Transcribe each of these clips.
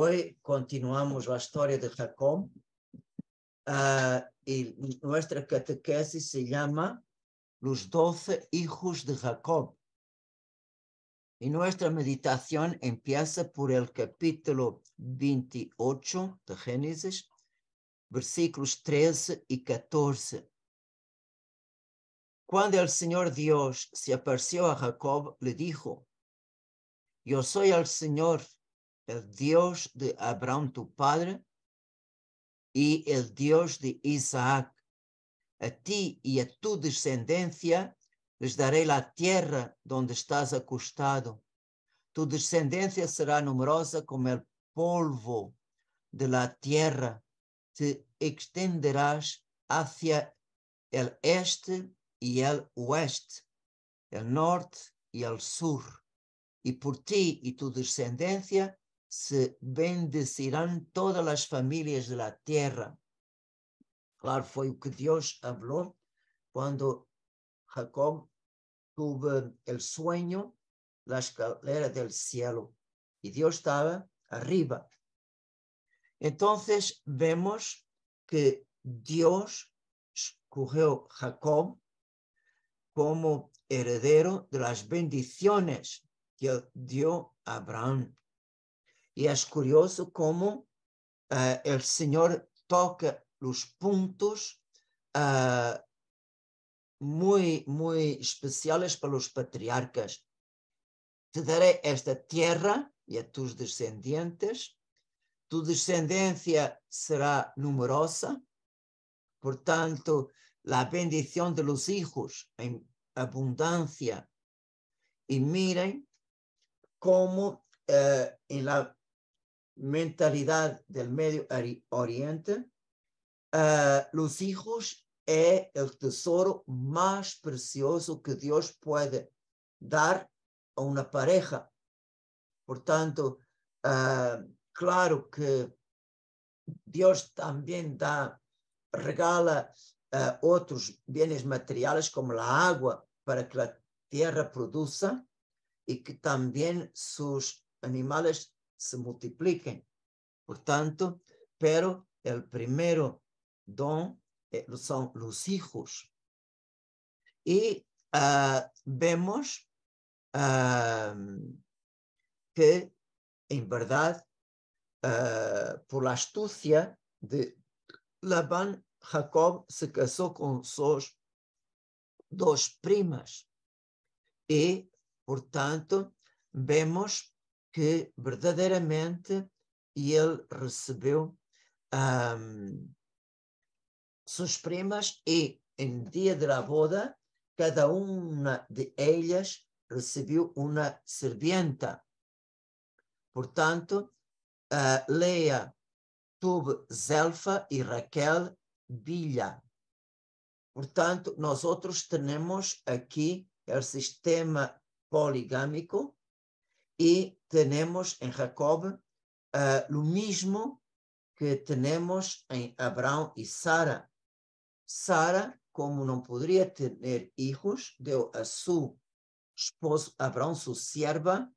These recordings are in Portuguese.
Hoy continuamos la historia de Jacob ah, y nuestra catequesis se llama Los doce hijos de Jacob. Y nuestra meditación empieza por el capítulo 28 de Génesis, versículos 13 y 14. Cuando el Señor Dios se apareció a Jacob, le dijo, Yo soy el Señor é Deus de Abraão, teu padre, e é Deus de Isaac. A ti e a tu descendência lhes darei a terra onde estás acostado. Tu descendência será numerosa como é o polvo de la tierra. Te extenderás hacia el este e el oeste, el norte e el sur. E por ti e tu descendência se bendecirán todas las familias de la tierra. Claro, fue lo que Dios habló cuando Jacob tuvo el sueño, la escalera del cielo, y Dios estaba arriba. Entonces vemos que Dios escogió a Jacob como heredero de las bendiciones que dio a Abraham. E é curioso como uh, eh, o Senhor toca os pontos uh, eh, muito, muito especiais para os patriarcas. Te darei esta terra e a tus descendentes. Tu descendência será numerosa. Portanto, a bendição de los hijos em abundância. E mirem como eh, em la mentalidad del Medio Oriente, eh, los hijos es el tesoro más precioso que Dios puede dar a una pareja. Por tanto, eh, claro que Dios también da, regala eh, otros bienes materiales como la agua para que la tierra produzca y que también sus animales se multipliquem. Portanto, pero o primeiro dom eh, são os hijos. E uh, ah, vemos uh, que, em verdade, uh, ah, por astúcia de Laban, Jacob se casou com suas duas primas. E, portanto, vemos que verdadeiramente ele recebeu um, suas primas e, em dia da boda, cada uma de elas recebeu uma servienta. Portanto, uh, Leia teve Zelfa e Raquel Bilha. Portanto, nós outros temos aqui o sistema poligâmico e temos em Jacob uh, ah, mesmo que temos em Abraão e Sara. Sara, como não poderia ter hijos, deu a seu esposo Abraão sua sierva,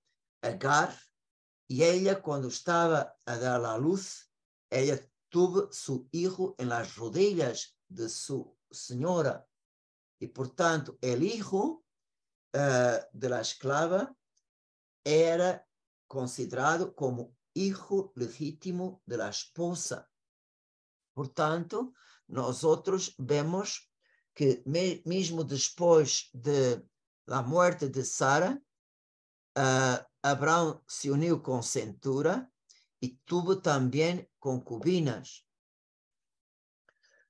Agar, e ela quando estava a dar a luz, ela teve seu hijo em las rodillas de sua senhora e portanto o el hijo uh, de la esclava era considerado como hijo legítimo de la esposa. Portanto, nós outros vemos que me, mesmo depois de da morte de Sara, uh, Abraão se uniu com Centura e tuvo também concubinas.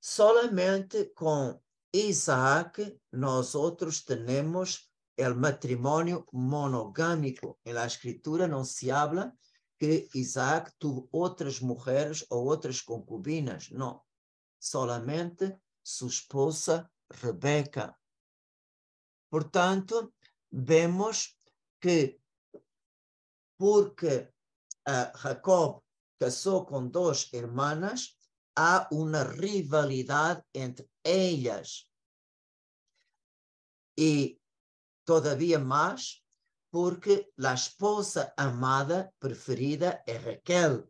Solamente com Isaac nós outros temos el matrimonio monogámico. En la escritura não se habla que Isaac tuvo outras mulheres ou outras concubinas, não. Solamente sua esposa Rebeca. Portanto, vemos que porque uh, Jacob casou com duas irmãs, há uma rivalidade entre elas. E Todavia mais, porque a esposa amada preferida é Raquel.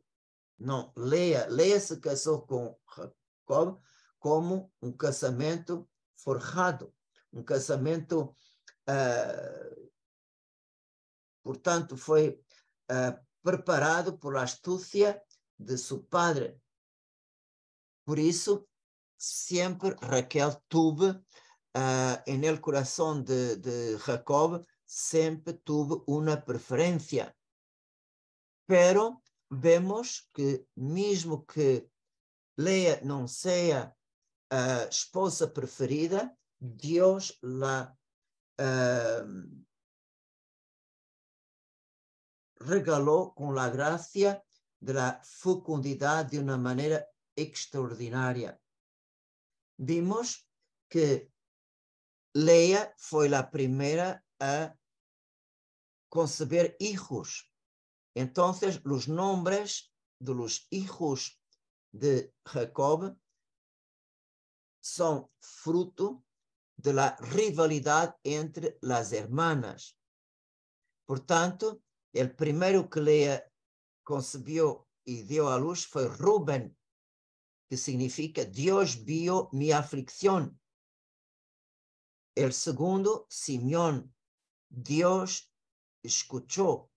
Não leia, leia se casou com Jacob como um casamento forjado, um casamento, uh, eh, portanto, foi uh, eh, preparado por astúcia de seu padre. Por isso, sempre Raquel teve uh, en el de, de, Jacob sempre tuvo uma preferência. Pero vemos que mesmo que Leia não seja a ah, esposa preferida, Deus la uh, ah, com a graça da fecundidade de uma maneira extraordinária. Vimos que Leia foi a primeira a conceber hijos. Então, os nomes dos hijos de Jacob são fruto da rivalidade entre as hermanas. Portanto, o primeiro que Leia concebeu e deu à luz foi Ruben, que significa Deus viu minha aflição. El segundo, Simeón, Dios escuchó.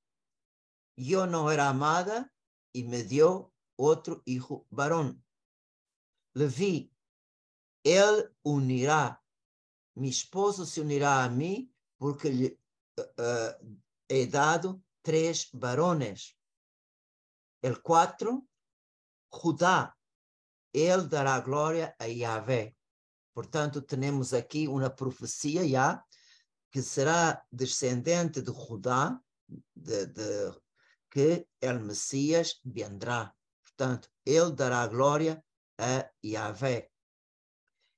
Yo no era amada y me dio otro hijo varón. Levi, Él unirá. Mi esposo se unirá a mí porque lhe uh, eh, eh, he dado tres varones. El cuatro, Judá. Él dará gloria a Yahvé. Portanto, temos aqui uma profecia já que será descendente de Judá, de, de, que é Messias vendrá. Portanto, ele dará glória a Yahvé.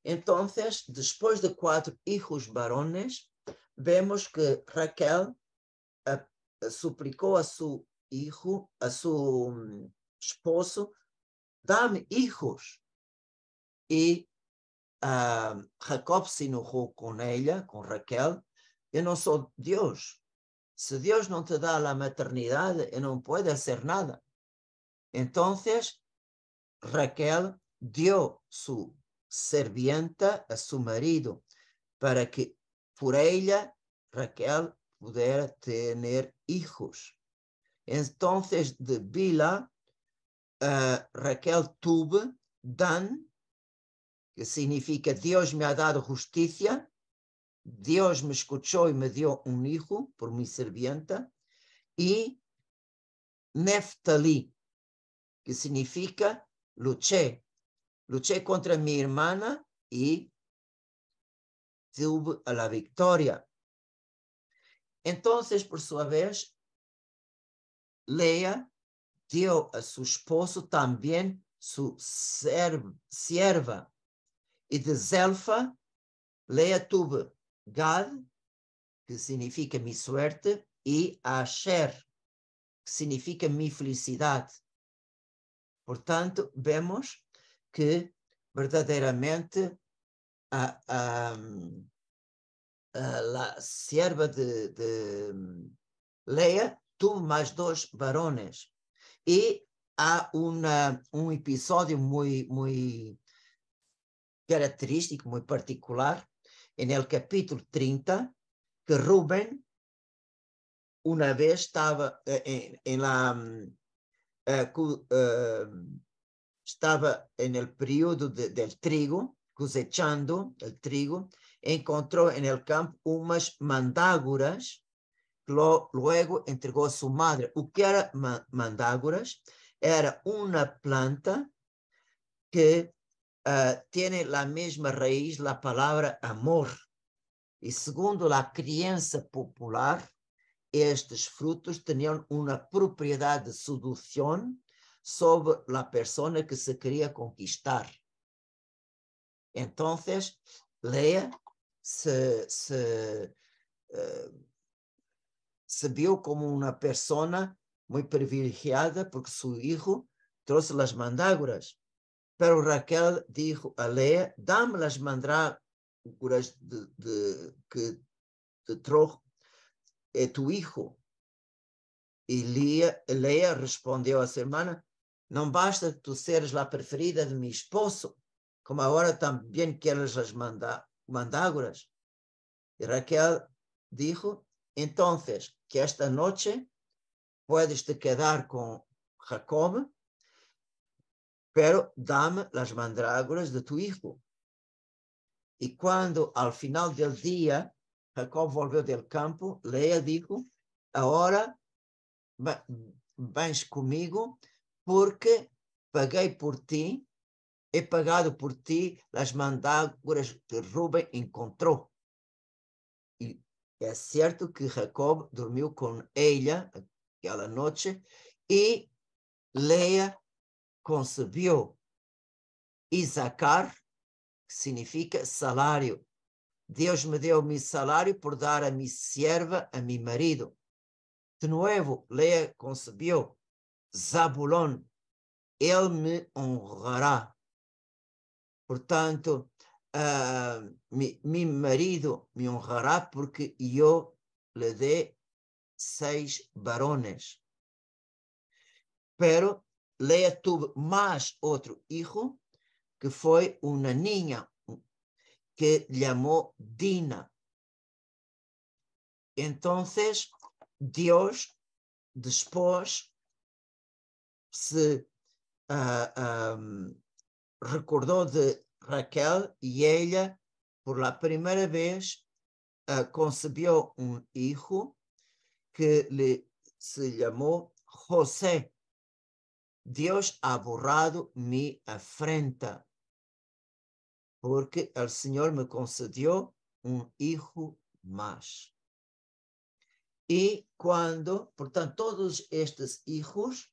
Então, depois de quatro filhos barões, vemos que Raquel a, a, suplicou a seu filho, a seu hum, esposo, dá-me filhos. E ah, Jacob se enojou com ela, com Raquel. Eu não sou Deus. Se Deus não te dá a maternidade, eu não pode fazer nada. Então, Raquel deu sua servienta a seu marido para que por ela Raquel pudesse ter filhos. Então, de Bila, uh, Raquel tuve Dan que significa Deus me ha dado justiça, Deus me escutou e me deu um hijo por minha servienta, e Neftali que significa luché. Luché contra minha irmã e tuve la victoria. Então, por sua vez, Leia deu a seu esposo também sua serva sierva e de Zelfa, Leatub Gad, que significa mi suerte, e Asher, que significa mi felicidade. Portanto, vemos que verdadeiramente a, a, a, a serva de, de Leia teve mais dois varões. E há uma, um episódio muito, muito característico, muito particular, em el capítulo 30, que Rubén uma vez estava em eh, la... Uh, eh, uh, eh, estaba en el de, del trigo, cosechando el trigo, encontrou en el campo umas mandágoras, que logo entregou a su madre. ¿O que era mandágoras? Era una planta que uh, eh, a mesma raiz, raíz palavra amor. E segundo a criança popular, estes frutos tinham uma propriedade de sedução sobre a pessoa que se queria conquistar. Então, Leia se, se, uh, se viu como uma pessoa muito privilegiada porque seu filho trouxe as mandágoras Pero Raquel dijo a Lea, dame las mandrágoras de, de, que te trajo eh, tu hijo. E Lea, Lea respondeu à sua irmã, não basta que tu seres a preferida de meu esposo, como agora também queres as mandá mandágoras. E Raquel dijo, entonces, que esta noite puedes te quedar com Jacob pero dame las mandrágoras de tu hijo. Y cuando al final del día Jacob volvió del campo, Lea dijo, ahora vens comigo porque paguei por ti, he pagado por ti las mandrágoras que Rubén encontrou. é certo que Jacob dormiu com ela aquela noite e Leia concebeu Isacar, que significa salário. Deus me deu-me salário por dar a minha serva, a meu marido. De novo, Leia concebeu Zabulon. Ele me honrará. Portanto, uh, mi, meu marido me honrará porque eu lhe dei seis barões. Pero Leia tuvo mais outro filho, que foi uma ninha que chamou Dina. Então, Deus depois se uh, recordou de Raquel e ela, por la primeira vez, uh, ah, concebeu um filho que lhe, se chamou José. Deus ha borrado minha afrenta, porque o Senhor me concedeu um hijo mais. E quando, portanto, todos estes hijos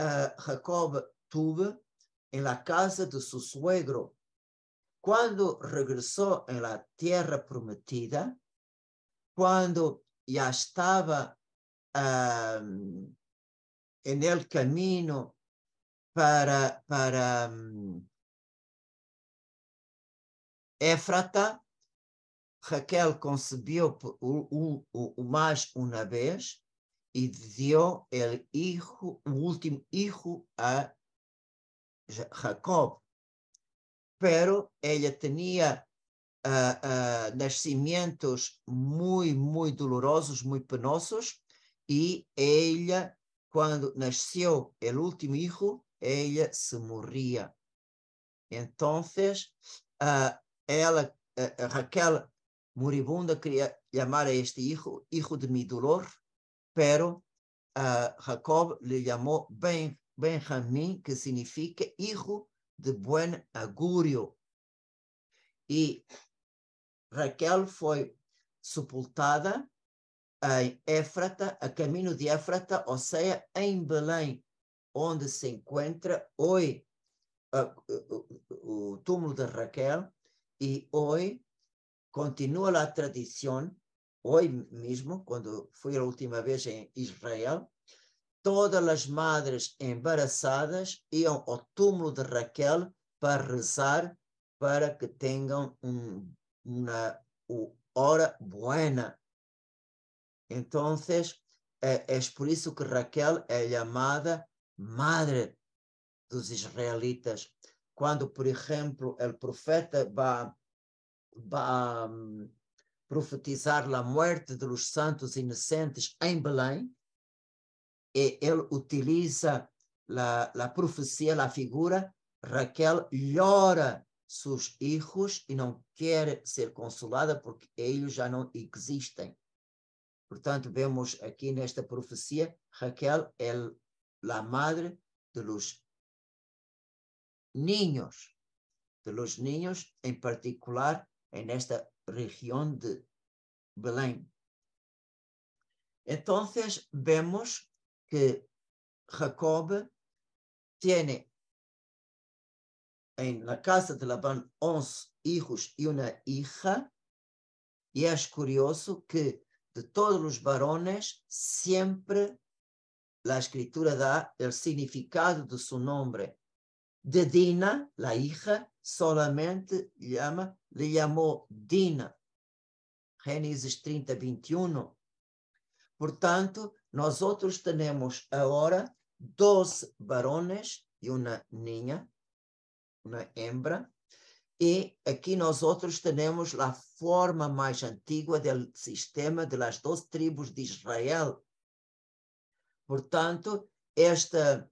uh, Jacob tuve em la casa de seu suegro. Quando regressou em la terra prometida, quando já estava uh, en el camino para, para mm, Éfrata, Raquel concebeu o, o, o, mais uma vez e deu o último hijo a Jacob. Pero ela tinha uh, eh, uh, eh, nascimentos muito, muito dolorosos, muito penosos, e ela quando nasceu o último filho, ela se morria. Então, uh, ela, uh, Raquel, moribunda, queria chamar a este filho, filho de mi dolor, pero uh, Jacob lhe chamou ben, Benjamim, que significa filho de buen augurio. E Raquel foi sepultada em Éfrata, a caminho de Éfrata, ou seja, em Belém, onde se encontra hoje o túmulo de Raquel, e hoje continua a tradição, hoje mesmo, quando fui a última vez em Israel, todas as madres embaraçadas iam ao túmulo de Raquel para rezar para que tenham um, uma hora buena então, é, é por isso que Raquel é chamada Madre dos Israelitas. Quando, por exemplo, o profeta vai, hum, profetizar a morte dos santos inocentes em Belém, e ele utiliza a profecia, a figura, Raquel llora seus filhos e não quer ser consolada porque eles já não existem. Portanto, vemos aqui nesta profecia, Raquel é a madre de los niños, de los em particular em esta região de Belém. Então, vemos que Jacob tem na casa de Laban 11 hijos e uma hija, e é curioso que de todos os varões, sempre a escritura dá o significado de su nome De Dina, a hija, solamente llama, le chamou Dina. Gênesis 30, 21. Portanto, nós outros temos agora 12 varões e uma ninha, uma hembra, e aqui nós outros temos a forma mais antiga do sistema das 12 tribos de Israel. Portanto, esta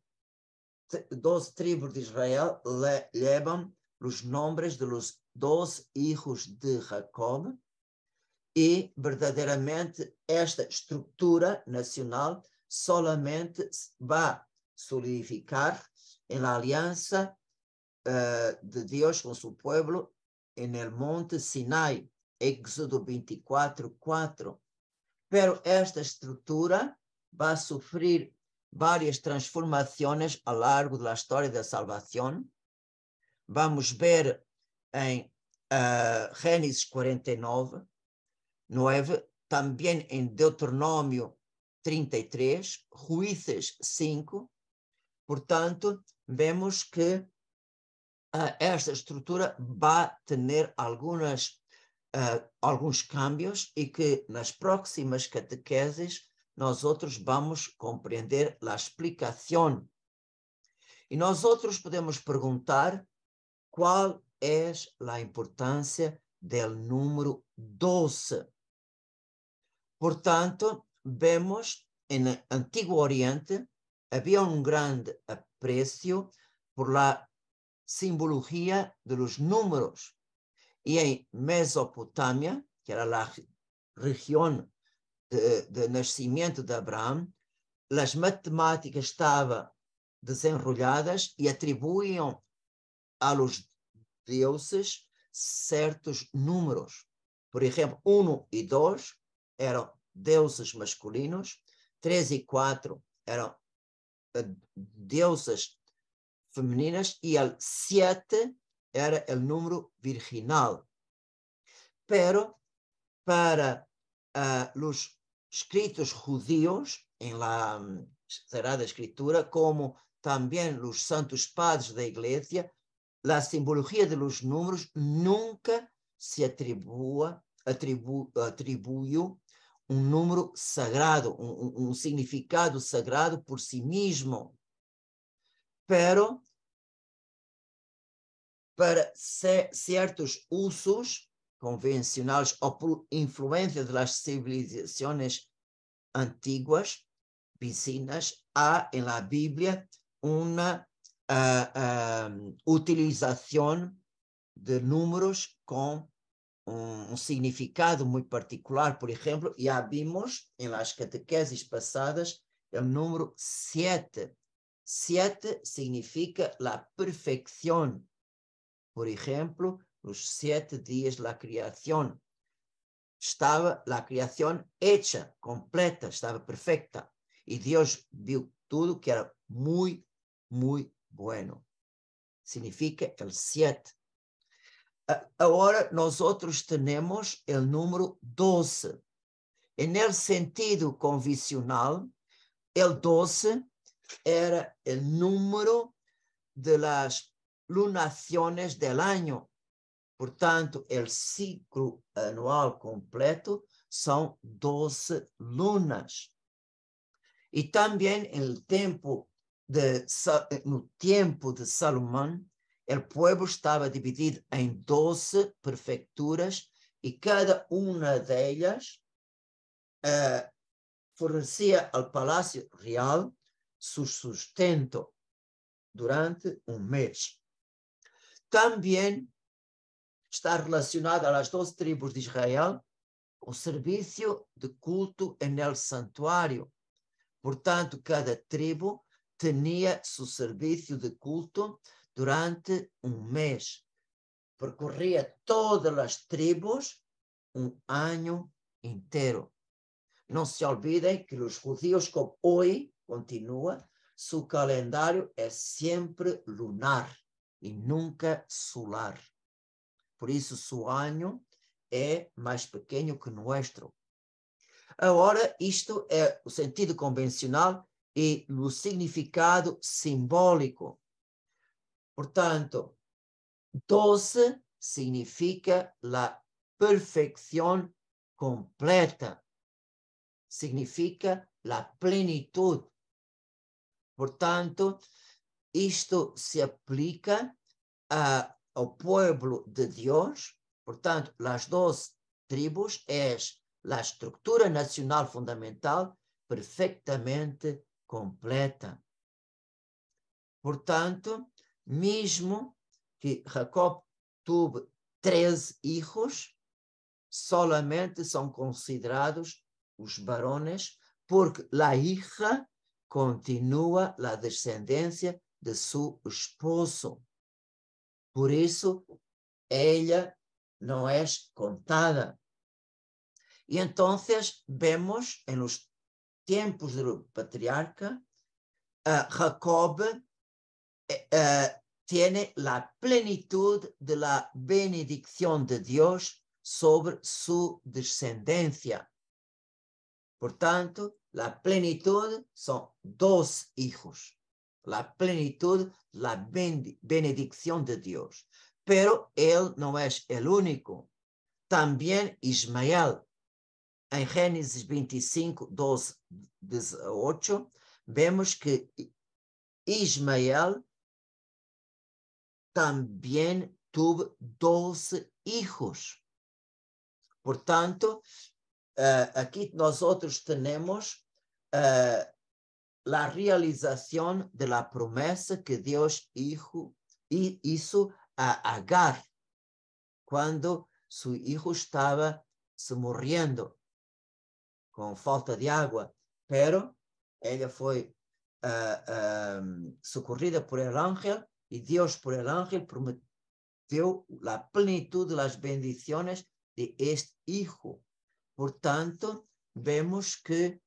12 tribos de Israel le, levam os nomes dos 12 filhos de Jacob e verdadeiramente esta estrutura nacional solamente vai solidificar na aliança uh, de com o seu povo en el monte Sinai, Éxodo 24, 4. Pero esta estrutura vai sofrer várias transformações ao largo da história da salvação. Vamos ver em uh, 49, 9, também em Deuteronômio 33, Juízes 5. Portanto, vemos que esta estrutura vai ter algumas, uh, eh, alguns cambios e que nas próximas catequeses nós outros vamos compreender a explicação. E nós outros podemos perguntar qual é a importância del número 12. Portanto, vemos em antigo Oriente havia um grande apreço por la simbologia dos números. E em Mesopotâmia, que era la región de, de nascimento de Abraão, as matemáticas estavam desenrolhadas e atribuíam aos deuses certos números. Por exemplo, 1 e 2 eram deuses masculinos, 3 e 4 eram deusas femininas e o siete era o número virginal. Pero para uh, eh, os escritos judíos, em la mm, Sagrada Escritura, como também os santos padres da Igreja, a simbologia dos números nunca se atribua, atribu, atribuiu um número sagrado, um, um significado sagrado por si mesmo pero para certos usos convencionais ou por influência das civilizações antiguas, piscinas, há em la Bíblia uma uh, uh, utilização de números com um, um, significado muito particular, por exemplo, já vimos em las catequeses passadas o número 7 Siete significa la perfección. Por ejemplo, los siete días la creación. Estaba la creación hecha, completa, estaba perfecta. Y Dios vio todo que era muy, muy bueno. Significa el siete. Ahora nosotros tenemos el número 12. En el sentido convencional, el 12 era el número de las lunaciones del año. Portanto, el ciclo anual completo são 12 lunas. E também el de, no tempo de Salomão, o povo estava dividido em 12 prefecturas e cada uma delas eh, fornecia ao palácio real su sustento durante um mês. Também está relacionado às doze tribos de Israel o serviço de culto é no santuário. Portanto, cada tribo tinha seu serviço de culto durante um mês. Percorria todas as tribos um ano inteiro. Não se olvidem que os judeus, como hoje, continua, seu calendário é sempre lunar e nunca solar. Por isso, seu ano é mais pequeno que o nosso. Agora, isto é o sentido convencional e o significado simbólico. Portanto, doce significa a perfeição completa, significa a plenitude. Portanto, isto se aplica a, ao povo de Deus, portanto, as 12 tribos é a estrutura nacional fundamental perfeitamente completa. Portanto, mesmo que Jacob teve 13 filhos, solamente são considerados os barões, porque a hija continua a descendência de seu esposo. Por isso, ela não é contada. E então vemos em os tempos do patriarca, uh, Jacob uh, eh, eh, a plenitude da de la de Deus sobre sua descendência. Portanto, La plenitude são dos hijos. La plenitude, la benedição de Deus, Pero ele não é o único. também Ismael, em Gênesis 25, 12, 18, vemos que Ismael também teve 12 filhos. Portanto, eh, aqui nós outros temos eh, a realização da de la promesa que Deus hijo, hizo a Agar quando seu filho estava se morrendo com falta de água, pero ela foi uh, eh, socorrida por el ángel e Deus por el ángel prometeu a plenitude das bendições de este filho. Portanto, vemos que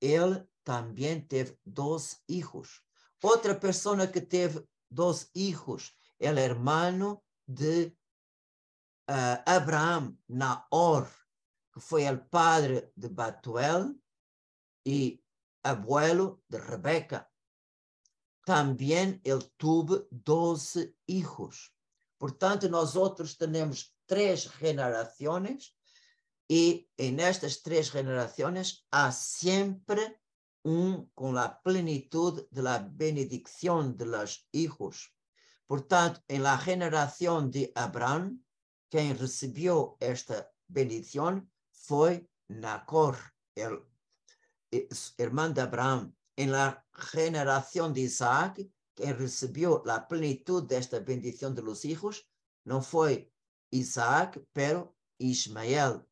ele também teve dois filhos. Outra pessoa que teve dois filhos, ele é irmão de uh, Naor, que foi o padre de Batuel e abuelo de Rebeca. Também ele teve doze filhos. Portanto, nós outros temos três gerações. Y en estas tres generaciones ha siempre un con la plenitud de la bendición de los hijos. Por tanto, en la generación de Abraham, quien recibió esta bendición fue Nacor, el, el hermano de Abraham. En la generación de Isaac, quien recibió la plenitud de esta bendición de los hijos no fue Isaac, pero Ismael,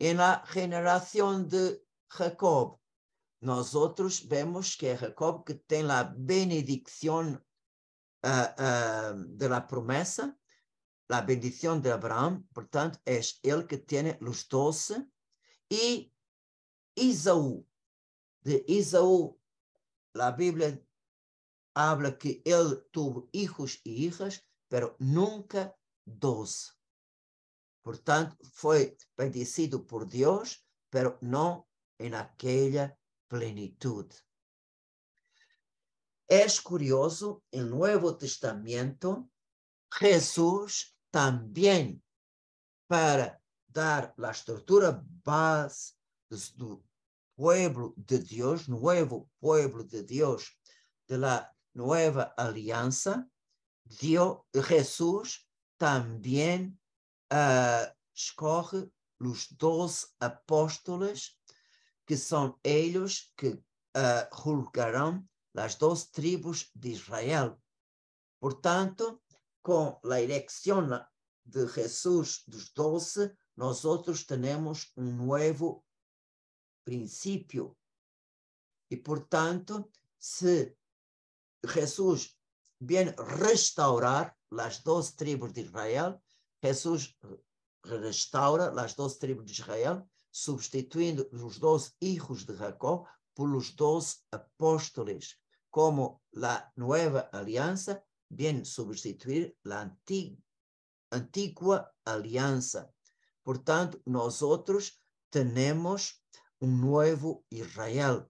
em é na geração de Jacob. Nós outros vemos que é Jacob que tem a benedição uh, ah, uh, ah, da promessa, a benedição de Abraão, portanto, é ele que tem os doce, e Isaú. De Isaú, a Bíblia habla que ele teve hijos e filhas, pero nunca doce. Portanto, foi bendecido por Deus, mas não naquela plenitude. É curioso, no Novo Testamento, Jesus também, para dar a estrutura base do povo de Deus, novo povo de Deus, da nova aliança, Jesus também uh, escorre nos doze apóstolos, que são eles que uh, ah, julgarão as doze tribos de Israel. Portanto, com a eleição de Jesus dos doze, nós outros temos um novo princípio. E, portanto, se Jesus vem restaurar as doze tribos de Israel, Jesus restaura as doze tribos de Israel, substituindo os doze filhos de Jacó pelos doze apóstoles, como a nova aliança vem substituir a antiga, antiga aliança. Portanto, nós outros temos um novo Israel.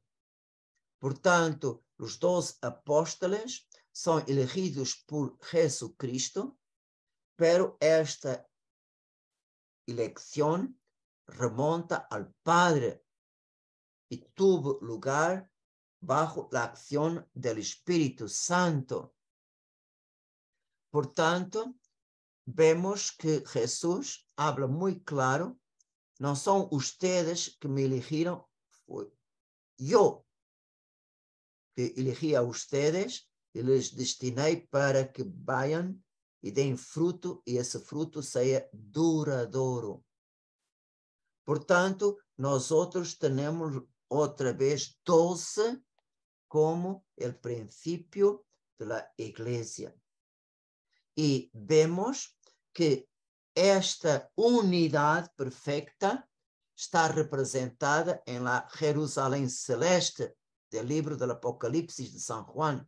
Portanto, os doze apóstoles são elegidos por Jesus Cristo Pero esta elección remonta al Padre y tuvo lugar bajo la acción del Espíritu Santo. Por tanto, vemos que Jesús habla muy claro, no son ustedes que me eligieron, fue yo que elegí a ustedes y les destiné para que vayan e deem fruto, e esse fruto seja duradouro. Portanto, nós outros temos outra vez doce como o princípio da Igreja. E vemos que esta unidade perfeita está representada em la Jerusalém celeste, do livro do Apocalipse de São João.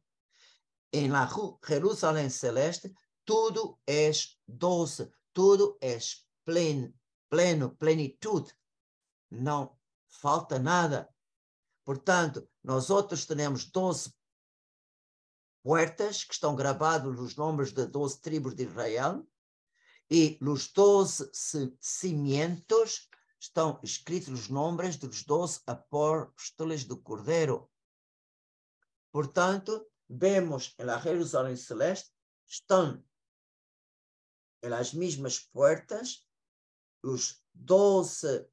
Em la Jerusalém celeste tudo és doce, tudo és pleno, pleno, plenitude. Não falta nada. Portanto, nós outros temos 12 portas que estão gravados nos nomes de 12 tribos de Israel, e nos 12 cimentos estão escritos os nomes dos 12 apóstoles do Cordeiro. Portanto, vemos na Jerusalém Celeste, estão pelas mesmas portas, os doze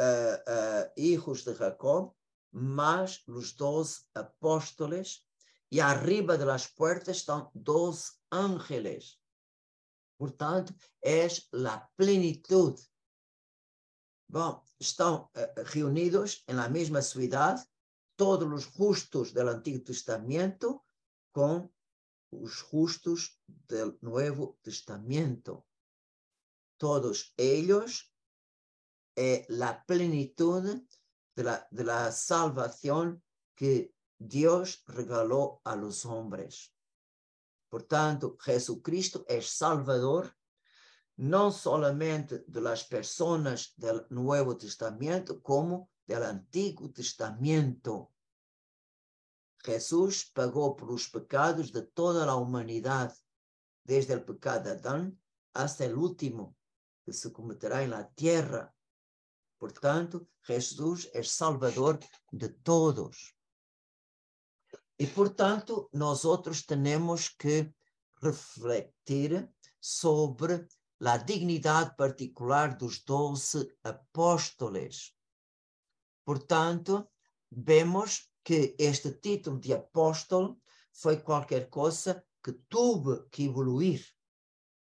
uh, uh, erros de Jacob, mais os doze apóstoles, e arriba das portas estão doze ángeles. Portanto, és a plenitude. Bom, estão uh, reunidos na mesma cidade todos os justos do Antigo Testamento com os justos do Novo Testamento. Todos eles é a plenitude da, da salvação que Deus regalou a los hombres. Portanto, Jesucristo é Salvador não somente das pessoas do Novo Testamento, como do Antigo Testamento. Jesus pagou pelos pecados de toda a humanidade, desde o pecado de Adão até o último que se cometerá na terra. Portanto, Jesus é salvador de todos. E, portanto, nós outros temos que refletir sobre a dignidade particular dos doze apóstoles. Portanto, vemos que este título de apóstolo foi qualquer coisa que teve que evoluir.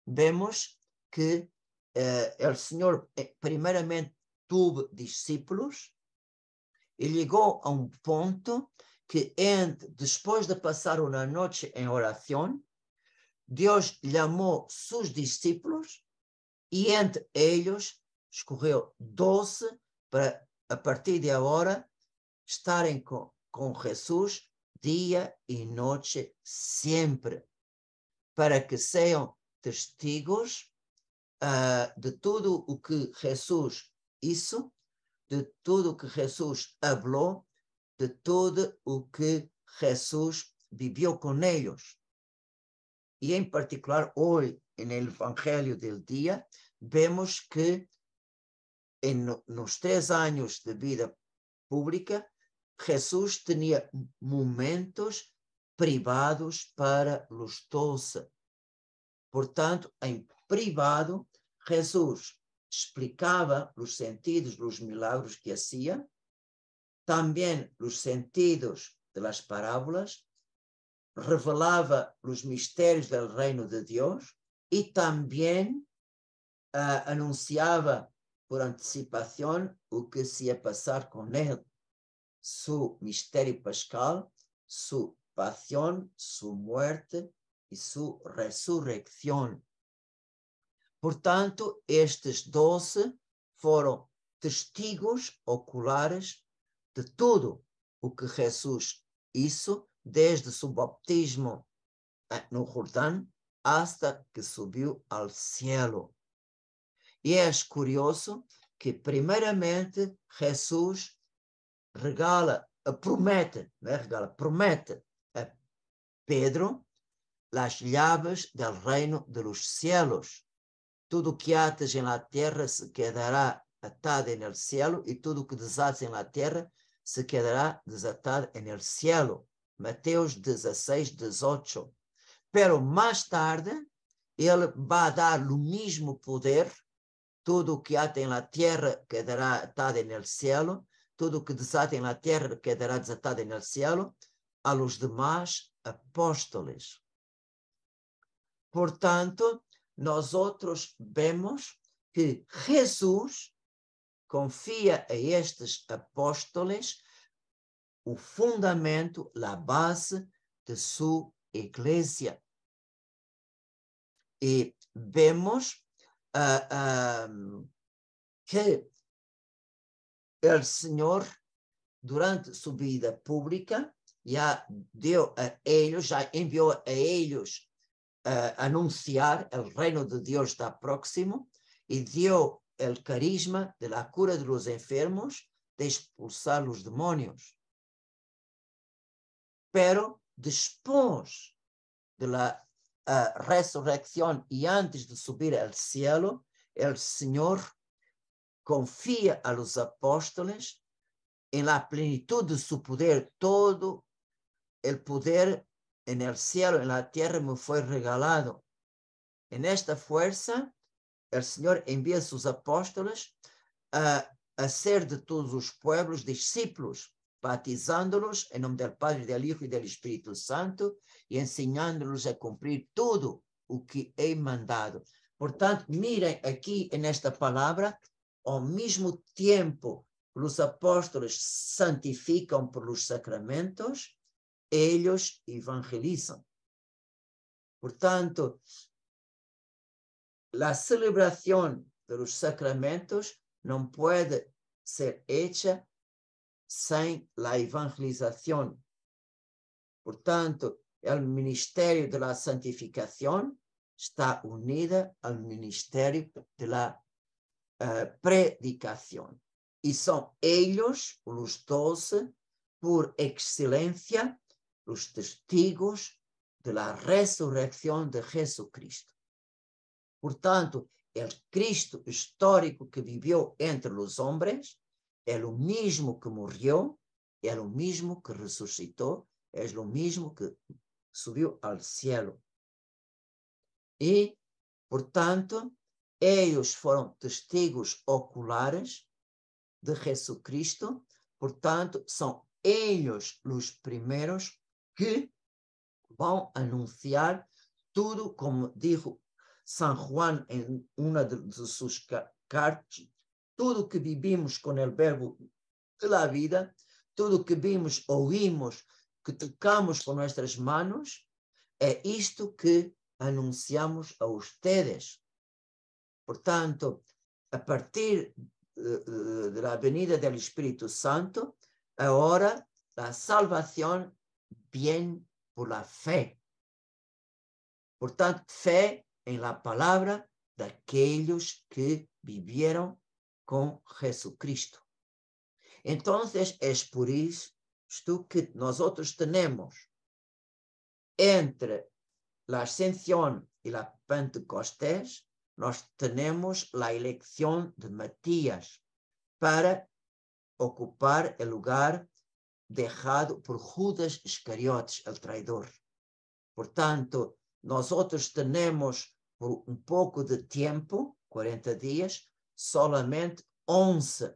Vemos que o eh, Senhor, eh, primeiramente, teve discípulos e chegou a um ponto que, entre, depois de passar uma noite em oração, Deus chamou seus discípulos e entre eles escorreu doce para, a partir de agora, estarem com com Jesus dia e noite sempre, para que sejam testigos uh, de tudo o que Jesus isso, de tudo o que Jesus falou, de tudo o que Jesus viveu com eles. E em particular hoje, no Evangelho do dia, vemos que em, nos três anos de vida pública, Jesus tinha momentos privados para os doze. Portanto, em privado, Jesus explicava os sentidos dos milagres que hacía, também os sentidos das parábolas, revelava os mistérios do reino de Deus e também uh, anunciava por antecipação o que se ia passar com ele su mistério pascal, su paixão, su muerte e su ressurreição. Portanto, estes doze foram testigos oculares de tudo o que Jesus hizo desde seu baptismo no Jordão hasta que subiu ao céu. E é curioso que, primeiramente, Jesus regala, eh, promete, é regala, promete a Pedro as chaves do reino dos céus. Tudo o que atas em la terra se quedará atado no cielo e tudo o que desatas em la terra se quedará desatado no cielo. Mateus 16, 18. Pero mais tarde, ele vai dar o mesmo poder, tudo o que há em la terra quedará atado no cielo, tudo o que desatem na terra quedará desatado no céu, a los demais apóstoles. Portanto, nós outros vemos que Jesus confia a estes apóstoles o fundamento, a base de sua igreja. E vemos uh, uh, que o Senhor, durante sua vida pública, já deu a eles, já enviou a eles uh, anunciar o reino de Deus está próximo e deu o carisma de cura de los enfermos, de expulsar os demônios. Pero depois da la eh, ressurreição e antes de subir ao Céu, o Senhor confia a los apóstoles em la plenitud de su poder. Todo el poder en el cielo, en la tierra, me fue regalado. En esta fuerza, el Señor envía a sus apóstoles a, hacer de todos os pueblos discípulos, batizando-los em nome do Pai, do Hijo e do Espírito Santo e ensinando-los a cumprir tudo o que hei mandado. Portanto, mirem aqui nesta palavra ao mesmo tempo que os apóstolos santificam pelos sacramentos, eles evangelizam. Portanto, a celebração dos sacramentos não pode ser feita sem a evangelização. Portanto, o ministério da santificação está unida ao ministério da predicação e são eles os doze, por excelência os testigos da ressurreição de Jesus Cristo Portanto, o Cristo histórico que viveu entre os homens, é o mesmo que morreu, é o mesmo que ressuscitou, é o mesmo que subiu ao céu. E, portanto, eles foram testigos oculares de Jesus Cristo, portanto, são eles os primeiros que vão anunciar tudo, como dijo San Juan em uma de suas cartas, tudo que vivimos com o verbo da vida, tudo que vimos, ouvimos, que tocamos com nossas mãos, é isto que anunciamos a vocês. Portanto, a partir eh, eh, da venida do Espírito Santo, agora a salvação vem por la fé. Portanto, fé em la palavra daqueles que viveram com Jesucristo. Então, é por isto que nós outros temos entre a ascensão e a Pentecostés nós temos a eleição de Matias para ocupar o lugar deixado por Judas Iscariotes, o traidor. Portanto, nós outros temos por um pouco de tempo, 40 dias, somente 11.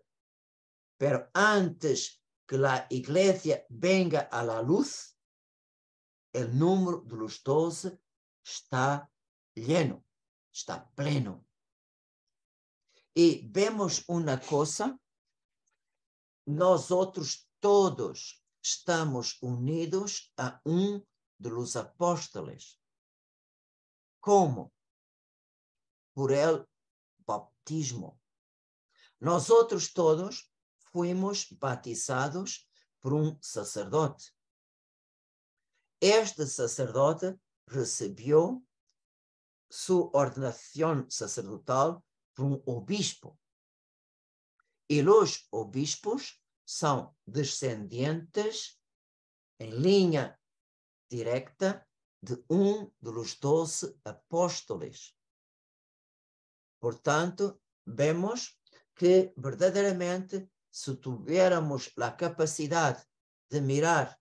Pero antes que a igreja venga à luz, o número dos 12 está lleno está pleno. E vemos uma coisa, nós outros todos estamos unidos a um dos apóstoles Como? Por el baptismo. Nós outros todos fomos batizados por um sacerdote. Este sacerdote recebeu sua ordenação sacerdotal por um obispo. E os obispos são descendentes, em linha direta, de um dos doze apóstoles. Portanto, vemos que verdadeiramente, se tivermos a capacidade de mirar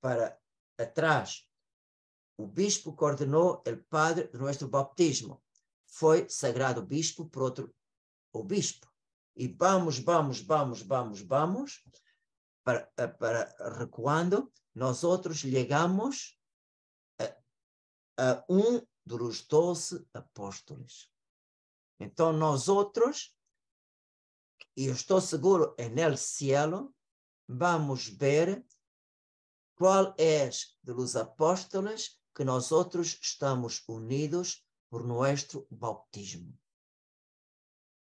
para atrás o bispo que ordenou padre do nosso baptismo, Foi sagrado bispo por outro bispo E vamos, vamos, vamos, vamos, vamos, para, eh, para recuando, nós outros chegamos a, eh, a um dos doze apóstolos. Então, nós outros, e eu estou seguro, é no cielo, vamos ver qual é dos apóstolos que nós outros estamos unidos por nosso bautismo.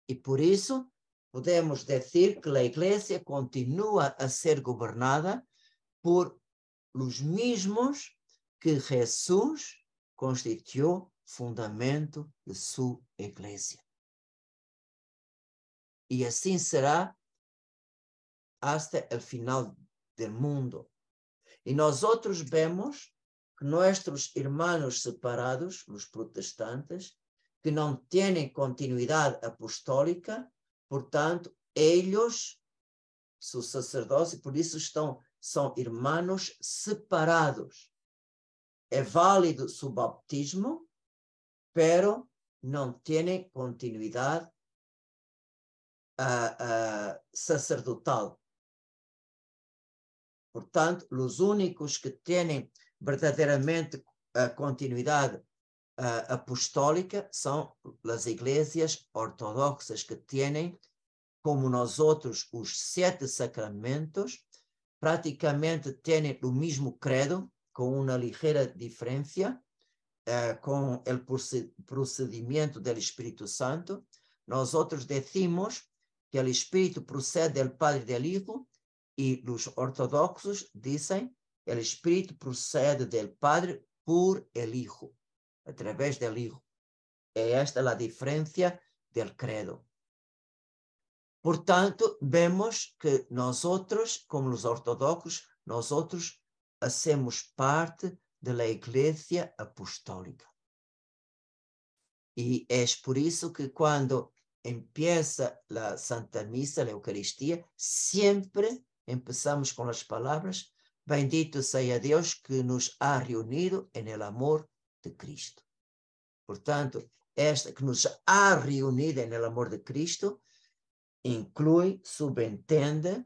E por isso, podemos dizer que a Igreja continua a ser governada por os mesmos que Jesus constituiu fundamento de sua Igreja. E assim será até o final do mundo. E nós outros vemos que irmãos separados, os protestantes, que não têm continuidade apostólica, portanto, eles, seu sacerdócio, por isso estão, são irmãos separados. É válido o subbaptismo, pero não têm continuidade uh, uh, sacerdotal. Portanto, os únicos que têm verdadeiramente a continuidade a apostólica são as igrejas ortodoxas que têm, como nós outros, os sete sacramentos, praticamente têm o mesmo credo, com uma ligeira diferença, eh, com o procedimento do Espírito Santo. Nós outros decimos que o Espírito procede do Padre e do Hijo, e os ortodoxos dizem o Espírito procede do Padre por el Hijo, através del Hijo. E esta é a diferença do credo. Portanto, vemos que nós outros, como os ortodoxos, nós outros hacemos parte da Igreja Apostólica. E é por isso que quando empieza a Santa Missa, a Eucaristia, sempre começamos com as palavras Bendito seja Deus que nos ha reunido em el amor de Cristo. Portanto, esta que nos ha reunido em el amor de Cristo inclui, subentende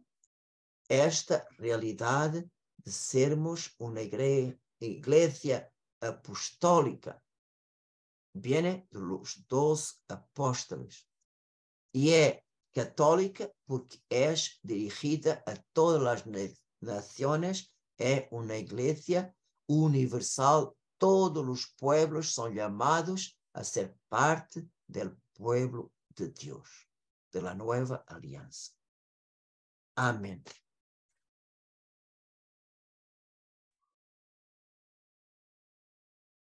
esta realidade de sermos uma igreja, apostólica. Viene dos doze apóstolos e é católica porque é dirigida a todas as nações Es una iglesia universal. Todos los pueblos son llamados a ser parte del pueblo de Dios, de la nueva alianza. Amén.